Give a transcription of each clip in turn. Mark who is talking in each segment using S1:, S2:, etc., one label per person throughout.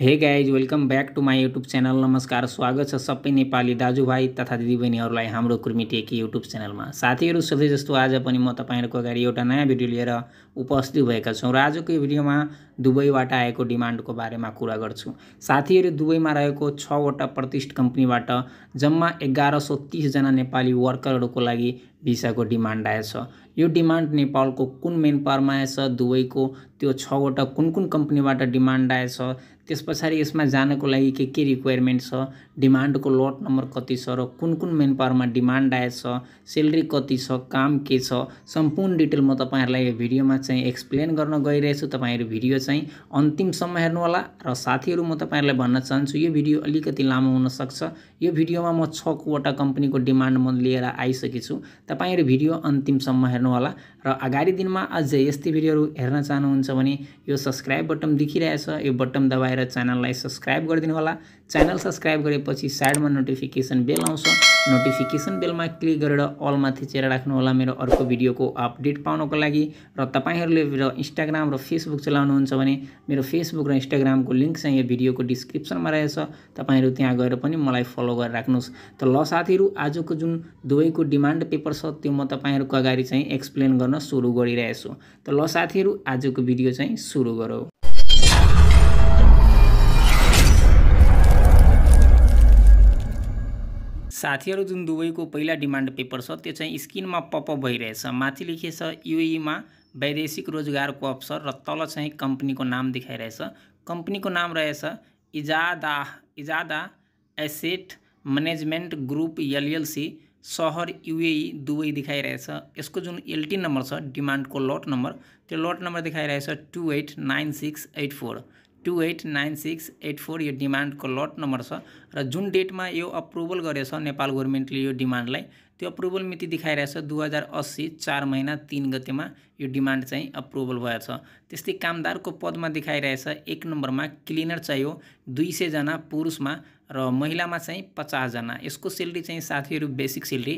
S1: हे guys welcome back to my YouTube channel नमस्कार स्वागत छ सबै नेपाली दाजुभाइ तथा दिदीबहिनीहरूलाई हाम्रो कृमि टेकी युट्युब च्यानलमा साथीहरू सधैँ जस्तो आज पनि म तपाईँहरूको अगाडि एउटा नयाँ भिडियो लिएर उपस्थित भएका छौँ र आजको यो भिडियोमा दुबईबाट आएको डिमान्डको बारेमा कुरा गर्छु साथीहरू दुबईमा रहेको छवटा प्रतिष्ठ कम्पनीबाट जम्मा एघार सौ तिसजना नेपाली वर्करहरूको लागि भिसाको डिमान्ड आएछ यो डिमान्ड नेपालको कुन मेन पावरमा आएछ दुबईको त्यो छवटा कुन कुन कम्पनीबाट डिमान्ड आएछ त्यस पछाडि यसमा जानको लागि के के रिक्वायरमेन्ट छ डिमान्डको लट नम्बर कति छ र कुन कुन मेन पावरमा डिमान्ड आएछ सेलरी कति छ काम के छ सम्पूर्ण डिटेल म तपाईँहरूलाई यो भिडियोमा चाहिँ एक्सप्लेन गर्न गइरहेछु तपाईँहरू भिडियो चाहिँ अन्तिमसम्म हेर्नुहोला र साथीहरू म तपाईँहरूलाई भन्न चाहन्छु यो भिडियो अलिकति लामो हुनसक्छ यो भिडियोमा म छवटा कम्पनीको डिमान्ड म लिएर छु तपाईँहरू भिडियो अन्तिमसम्म हेर्नुहोला र अगाडि दिनमा अझै यस्तै भिडियोहरू हेर्न चाहनुहुन्छ भने यो सब्सक्राइब बटन देखिरहेछ यो बटन दबाएर गरेर च्यानललाई सब्सक्राइब गरिदिनु होला च्यानल सब्सक्राइब गरेपछि साइडमा नोटिफिकेसन बेल आउँछ नोटिफिकेसन बेलमा क्लिक गरेर अलमा थिचेर राख्नुहोला मेरो अर्को भिडियोको अपडेट पाउनको लागि र तपाईँहरूले र इन्स्टाग्राम र फेसबुक चलाउनुहुन्छ भने मेरो फेसबुक र इन्स्टाग्रामको लिङ्क चाहिँ यो भिडियोको डिस्क्रिप्सनमा रहेछ तपाईँहरू त्यहाँ गएर पनि मलाई फलो गरेर राख्नुहोस् त ल साथीहरू आजको जुन दुवैको डिमान्ड पेपर छ त्यो म तपाईँहरूको अगाडि चाहिँ एक्सप्लेन गर्न सुरु गरिरहेछु त ल साथीहरू आजको भिडियो चाहिँ सुरु गरौँ साथीहरू जुन दुवैको पहिला डिमान्ड पेपर छ त्यो चाहिँ स्क्रिनमा पपअप भइरहेछ माथि लेखिएछ युएमा वैदेशिक रोजगारको अवसर र तल चाहिँ कम्पनीको नाम देखाइरहेछ कम्पनीको नाम रहेछ इजादा इजादा एसेट म्यानेजमेन्ट ग्रुप एलएलसी सहर युएई दुबई देखाइरहेछ यसको जुन एलटी नम्बर छ डिमान्डको लट नम्बर त्यो लट नम्बर देखाइरहेछ two eight nine six eight four two eight nine six eight four यो डिमान्डको लट नम्बर छ र जुन डेटमा यो अप्रुभल गरेछ नेपाल गभर्मेन्टले यो डिमान्डलाई त्यो अप्रुभल मिति देखाइरहेछ दुई हजार अस्सी चार महिना तिन गतेमा यो डिमान्ड चाहिँ अप्रुभल भएछ त्यस्तै कामदारको पदमा देखाइरहेछ एक नम्बरमा क्लिनर चाहियो दुई सयजना पुरुषमा र महिलामा चाहिँ पचासजना यसको सेलरी चाहिँ साथीहरू बेसिक सेलरी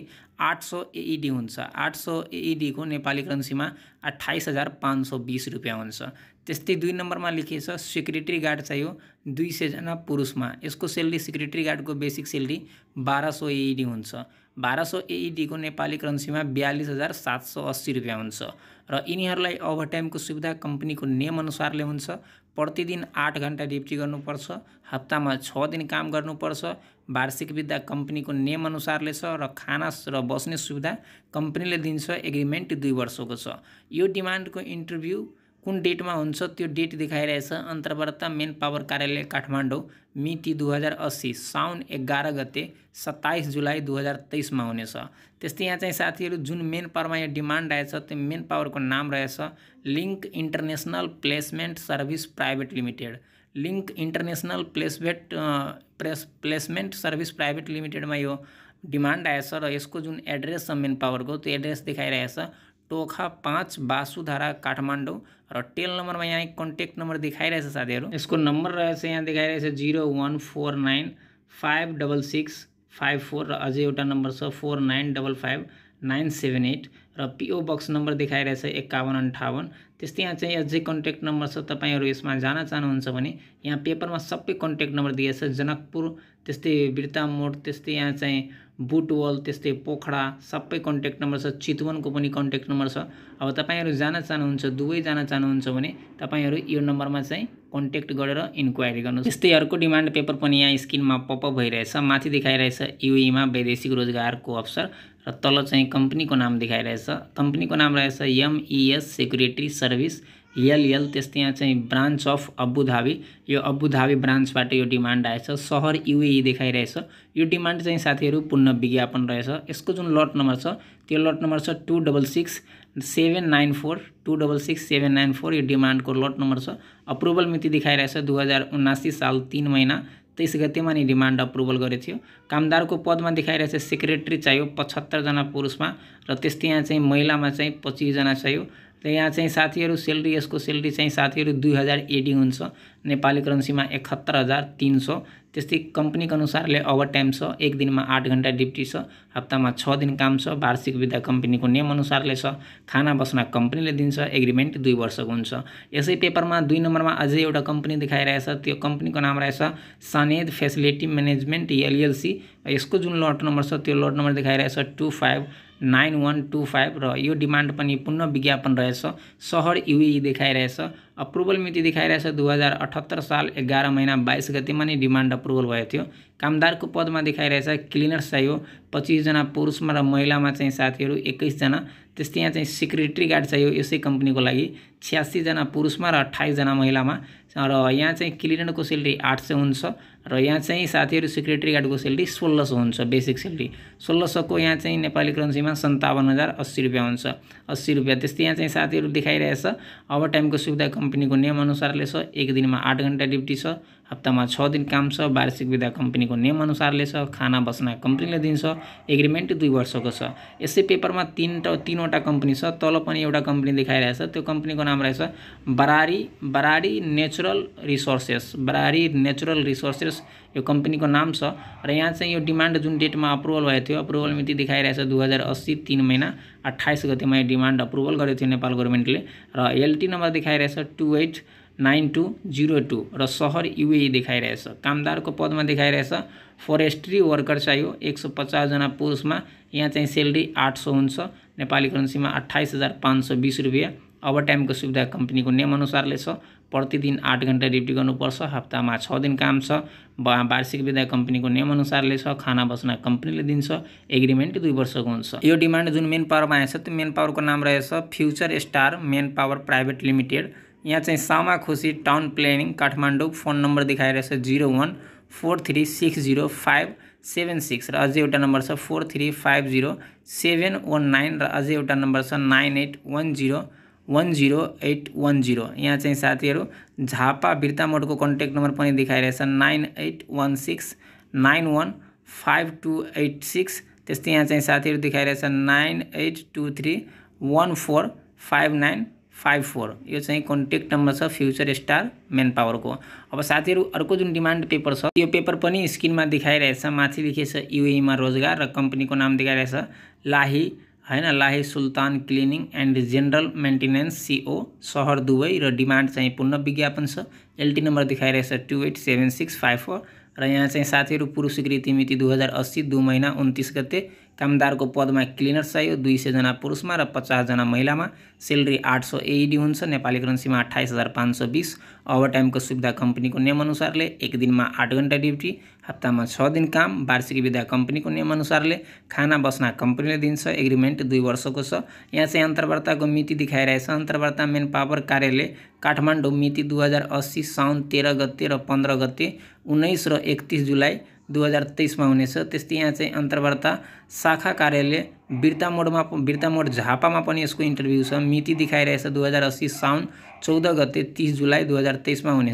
S1: आठ सौ एइडी e हुन्छ आठ सौ एइडीको e नेपाली करेन्सीमा अठाइस हजार पाँच सौ बिस रुपियाँ हुन्छ त्यस्तै दुई नम्बरमा लेखिएछ सेक्रेटरी गार्ड चाहियो दुई सयजना पुरुषमा यसको सेलरी सेक्रेटरी गार्डको बेसिक सेलरी बाह्र सौ एइडी e हुन्छ बाह्र सौ एइडीको e नेपाली करेन्सीमा बयालिस हजार सात सौ अस्सी रुपियाँ हुन्छ र यिनीहरूलाई ओभरटाइमको सुविधा कम्पनीको नियमअनुसारले हुन्छ प्रतिदिन आठ घन्टा ड्युटी गर्नुपर्छ हप्तामा छ दिन काम गर्नुपर्छ वार्षिक विद्या कम्पनीको नियमअनुसारले छ र खाना र बस्ने सुविधा कम्पनीले दिन्छ एग्रिमेन्ट दुई वर्षको छ यो डिमान्डको इन्टरभ्यू कुन डेटमा हुन्छ त्यो डेट देखाइरहेछ अन्तर्वार्ता मेन पावर कार्यालय काठमाडौँ मिति दुई हजार अस्सी साउन एघार गते सत्ताइस जुलाई दुई हजार तेइसमा हुनेछ त्यस्तै यहाँ चाहिँ साथीहरू जुन मेन पावरमा यहाँ डिमान्ड आएछ त्यो मेन पावरको नाम रहेछ link international placement service private limited link international placement place placement service private लिमिटेडमा यो डिमान्ड आएछ र यसको जुन एड्रेस छ मेन पावरको त्यो एड्रेस देखाइरहेछ टोखा पाँच बासुधारा काठमांडू और टेल में यहाँ दिखाई रहे साथी इसको नंबर रहे से यहाँ रहे zero one four nine five double six five four र अझै एउटा number four nine double five nine seven eight रीओ पिओ बक्स दिखाई रहे एकाउन्न अंठावन त्यस्तै यहाँ चाहिँ अझै कन्ट्याक्ट नम्बर छ तपाईँहरू यसमा जान चाहनुहुन्छ भने यहाँ पेपरमा सबै कन्ट्याक्ट नम्बर दिएछ जनकपुर त्यस्तै बिर्ता मोड त्यस्तै यहाँ चाहिँ बुटवल त्यस्तै पोखरा सबै कन्ट्याक्ट नम्बर छ चितवनको पनि कन्ट्याक्ट नम्बर छ अब तपाईँहरू जान चाहनुहुन्छ दुवै जान चाहनुहुन्छ भने तपाईँहरू यो नम्बरमा चाहिँ कन्ट्याक्ट गरेर इन्क्वायरी गर्नु त्यस्तै अर्को डिमान्ड पेपर पनि यहाँ स्क्रिनमा पपअप भइरहेछ माथि देखाइरहेछ युईमा वैदेशिक रोजगारको अवसर र तल कंपनी को नाम कंपनी को नाम MES security service service LL त्यस यहाँ चाहे ब्रांच अफ अबुधाबी यो अबुधाबी ब्रांच यो डिमान्ड आएछ सहर e दिखाई रहे यो डिमान्ड चाहिँ पुनः विज्ञापन रहे इसको जो लट नंबर छो लट नंबर छ two double six seven nine four two double six seven nine four यह डिमाण को लट नंबर अप्रुवल मिट्टी दिखाई रहे दुई हजार उन्नासी साल तीन महीना तेइस गतिमा नि रिमान्ड अप्रुभल गरेको थियो कामदारको पदमा देखाइरहेको छ सेक्रेटरी चाहियो पचहत्तरजना पुरुषमा र त्यस्तै यहाँ चाहिँ महिलामा चाहिँ पच्चिसजना चाहियो र यहाँ चाहिँ साथीहरू सेलेरी यसको सेलेरी चाहिँ साथीहरू दुई हजार एडी हुन्छ नेपाली करेन्सीमा एकहत्तर हजार तिन सौ त्यस्तै कम्पनीको अनुसारले ओभर टाइम छ एक दिनमा आठ घन्टा ड्युटी छ हप्तामा छ दिन काम छ वार्षिक विधा कम्पनीको नियमअनुसारले छ खाना बस्ना कम्पनीले दिन्छ एग्रिमेन्ट दुई वर्षको हुन्छ यसै पेपरमा दुई नम्बरमा अझै एउटा कम्पनी देखाइरहेछ त्यो कम्पनीको नाम रहेछ सानेद फेसिलिटी म्यानेजमेन्ट एलएलसी यसको जुन लट नम्बर छ त्यो लट नम्बर देखाइरहेछ two five nine one two five र यो डिमान्ड पनि पुनः विज्ञापन रहेछ सहर युई e देखाइरहेछ अप्रुभल मिति देखाइरहेछ दुई हजार अठहत्तर साल एघार महिना बाइस गतिमा नै डिमान्ड अप्रुभल भएको थियो कामदारको पदमा देखाइरहेछ क्लिनर्स चाहियो पच्चिसजना पुरुषमा र महिलामा चाहिँ साथीहरू एक्काइसजना त्यस्तै यहाँ चाहिँ सेक्रेटरी गार्ड चाहियो यसै कम्पनीको लागि छ्यासीजना पुरुषमा र अठाइसजना महिलामा र यहाँ चाहिँ क्लिनरको सेलेरी आठ सय हुन्छ र यहाँ चाहिँ साथीहरू सेक्रेटरी गार्डको सेलेरी सोह्र सौ हुन्छ बेसिक सेलेरी सोह्र सौको यहाँ चाहिँ नेपाली करेन्सीमा सन्ताउन्न हजार अस्सी रुपियाँ हुन्छ अस्सी रुपियाँ त्यस्तै यहाँ चाहिँ साथीहरू देखाइरहेछ ओभर टाइमको सुविधा कम्पनीको नियमअनुसारले छ एक दिनमा आठ घन्टा ड्युटी छ हप्तामा छ दिन काम छ वार्षिक विधा कम्पनीको नियमअनुसारले छ खाना बस्ना कम्पनीले दिन्छ एग्रिमेन्ट दुई वर्षको छ यसै पेपरमा तिनवटा तिनवटा कम्पनी छ तल पनि एउटा कम्पनी देखाइरहेछ त्यो कम्पनीको नाम रहेछ Barari Barari natural resources Barari natural resources यो कम्पनीको नाम छ र यहाँ चाहिँ यो डिमान्ड जुन डेटमा अप्रुभल भएको थियो अप्रुभल मिति देखाइरहेछ दुई हजार अस्सी तिन महिना अट्ठाइस गतिमा यो डिमान्ड अप्रुभल गरेको थियो नेपाल गभर्मेन्टले र एलटी नम्बर देखाइरहेछ two eight nine two zero two र सहर युए देखाइरहेछ कामदारको पदमा देखाइरहेछ फरेस्ट्री वर्कर चाहियो एक सौ पचासजना पुरुषमा यहाँ चाहिँ सेलेरी आठ सौ हुन्छ नेपाली करेन्सीमा अठाइस हजार पाँच सौ बिस रुपियाँ ओभर टाइमको सुविधा कम्पनीको नियमअनुसारले छ प्रतिदिन आठ घन्टा ड्युटी गर्नुपर्छ हप्तामा छ दिन काम छ वार्षिक विधा कम्पनीको नियमअनुसारले छ खाना बस्ना कम्पनीले दिन्छ एग्रिमेन्ट दुई वर्षको हुन्छ यो डिमान्ड जुन मेन पावरमा आएछ त्यो मेन पावरको नाम रहेछ future star man power private limited यहाँ चाहे सामा खुशी town planning Kathmandu phone number दिखाई रहे zero one four three six zero five seven six र एवं नंबर से four three five zero seven one nine र एवं नंबर से छ nine eight one zero one zero eight one zero यहाँ चाहे साथी Jhapa Birta contact number number दिखाई रहे nine eight one six nine वन फाइव टू एट सिक्स तस्ते यहाँ साथी दिखाई रहे nine eight two three one four five nine five four यह चाहिँ कंटैक्ट नंबर छ फ्यूचर स्टार मेन पावर को अब साथी अर्क जो डिमान्ड पेपर छ यो पेपर में दिखाई रहे माथि यूएई में रोजगार र को नाम रहे लाही ना, लाही Sultan cleaning and general maintenance CO शहर दुबई र डिमाण्ड चाहिँ पुनः विज्ञापन छ एलटी दिखाई रहे two eight seven six five four रहाँ यहाँ साथी पुरुष स्वीकृति मिति दुई हजार अस्सी दुई महीना उन्तीस गते कामदारको पदमा क्लिनर चाहियो दुई सयजना पुरुषमा र पचासजना महिलामा सेलरी आठ सौ एइडी e हुन्छ नेपाली करेन्सीमा अठाइस हजार पाँच सौ बिस ओभरटाइमको सुविधा कम्पनीको नियमअनुसारले एक दिनमा आठ घन्टा ड्युटी हप्तामा छ दिन काम वार्षिक विधा कम्पनीको नियमअनुसारले खाना बस्ना कम्पनीले दिन्छ एग्रिमेन्ट दुई वर्षको छ यहाँ चाहिँ अन्तर्वार्ताको मिति देखाइरहेछ अन्तर्वार्ता मेन पावर कार्यालय काठमाडौँ मिति दुई हजार अस्सी साउन तेह्र गते र पन्ध्र गते उन्नाइस र एकतिस जुलाई 2023 में होने त्यस्तै यहाँ चाहिँ शाखा कार्यालय मोड़ में बिर्ता मोड झापा में इसको इंटरव्यू छ मिति रहे दुई हजार अस्सी साउन चौदह गते तीस जुलाई दुई हजार में होने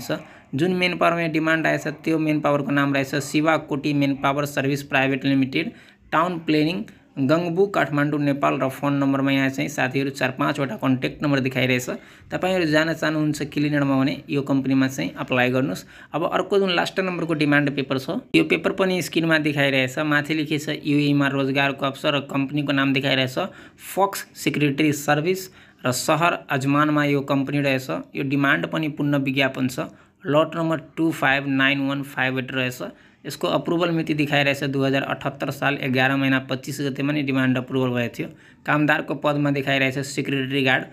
S1: जो मेन में डिमाण रहे तो मेन पावर को नाम रहे Shiva Koti man power service private limited town planning Gongabu Kathmandu Nepal र फोन नम्बरमा यहाँ चाहिँ साथीहरू चार पाँचवटा कन्ट्याक्ट नम्बर देखाइरहेछ तपाईँहरू जान चाहनुहुन्छ क्लिनरमा भने यो कम्पनीमा चाहिँ अप्लाई गर्नुहोस् अब अर्को जुन लास्ट नम्बरको डिमान्ड पेपर छ यो पेपर पनि स्क्रिनमा देखाइरहेछ माथि लेखिएछ युएमा रोजगारको अवसर र कम्पनीको नाम देखाइरहेछ फक्स सेक्रेटरी सर्भिस र सहर अजमानमा यो कम्पनी रहेछ यो डिमान्ड पनि पुनः विज्ञापन छ lot number two five nine one five eight रहेछ इसको अप्रूवल मिति देखाइरहेछ दुई हजार अठहत्तर साल एघार महिना पच्चिस गतेमा नै डिमान्ड अप्रुभल भएको थियो कामदारको पदमा देखाइरहेछ सेक्रेटरी गार्ड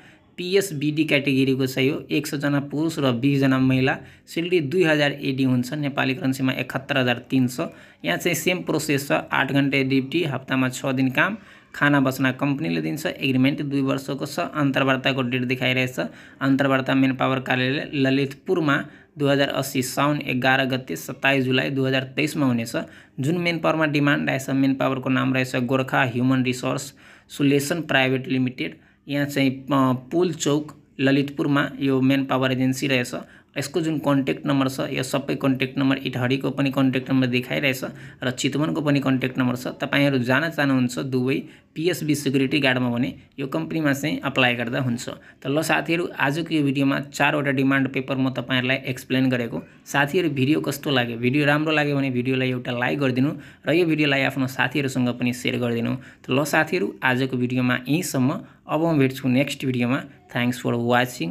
S1: कैटेगरी को सही हो एक सौ जना पुरुष बीस जना महिला सिलगढी दुई हजार एडी होी करेंसी में एकहत्तर हजार तीन सौ यहाँ से सेम प्रोसेस आठ आठ ड्यूटी हफ्ता में छः दिन काम खाना कंपनी ने दिशा एग्रीमेंट दुई वर्ष को अंतर्वाता को डेट दिखाई रहे अंतर्वाता मेन पावर कार्यालय ललितपुर में दुई हजार साउन एघार गते सत्ताइस जुलाई दुई हजार तेइसमा हुनेछ जुन मेन पावरमा डिमान्ड आएछ मेन पावरको नाम रहेछ Gorkha human resource solution private limited यहाँ चाहिँ पुल चौक ललितपुरमा यो मेन पावर एजेन्सी रहेछ यसको जुन कन्ट्याक्ट नम्बर छ यो सबै कन्ट्याक्ट नम्बर इटहरीको पनि कन्ट्याक्ट नम्बर देखाइरहेछ र चितवनको पनि कन्ट्याक्ट नम्बर छ तपाईँहरू जान चाहनुहुन्छ दुवै पिएसबी सेक्युरिटी गार्डमा भने यो कम्पनीमा चाहिँ अप्लाई गर्दा हुन्छ त ल साथीहरू आजको यो भिडियोमा चारवटा डिमान्ड पेपर म तपाईँहरूलाई एक्सप्लेन गरेको साथीहरू भिडियो कस्तो लाग्यो भिडियो राम्रो लाग्यो भने भिडियोलाई एउटा लाइक गरिदिनु र यो भिडियोलाई आफ्नो साथीहरूसँग पनि सेयर गरिदिनु त ल साथीहरू आजको भिडियोमा यहीँसम्म अब म भेट्छु नेक्स्ट भिडियोमा थ्याङ्क्स फर वाचिङ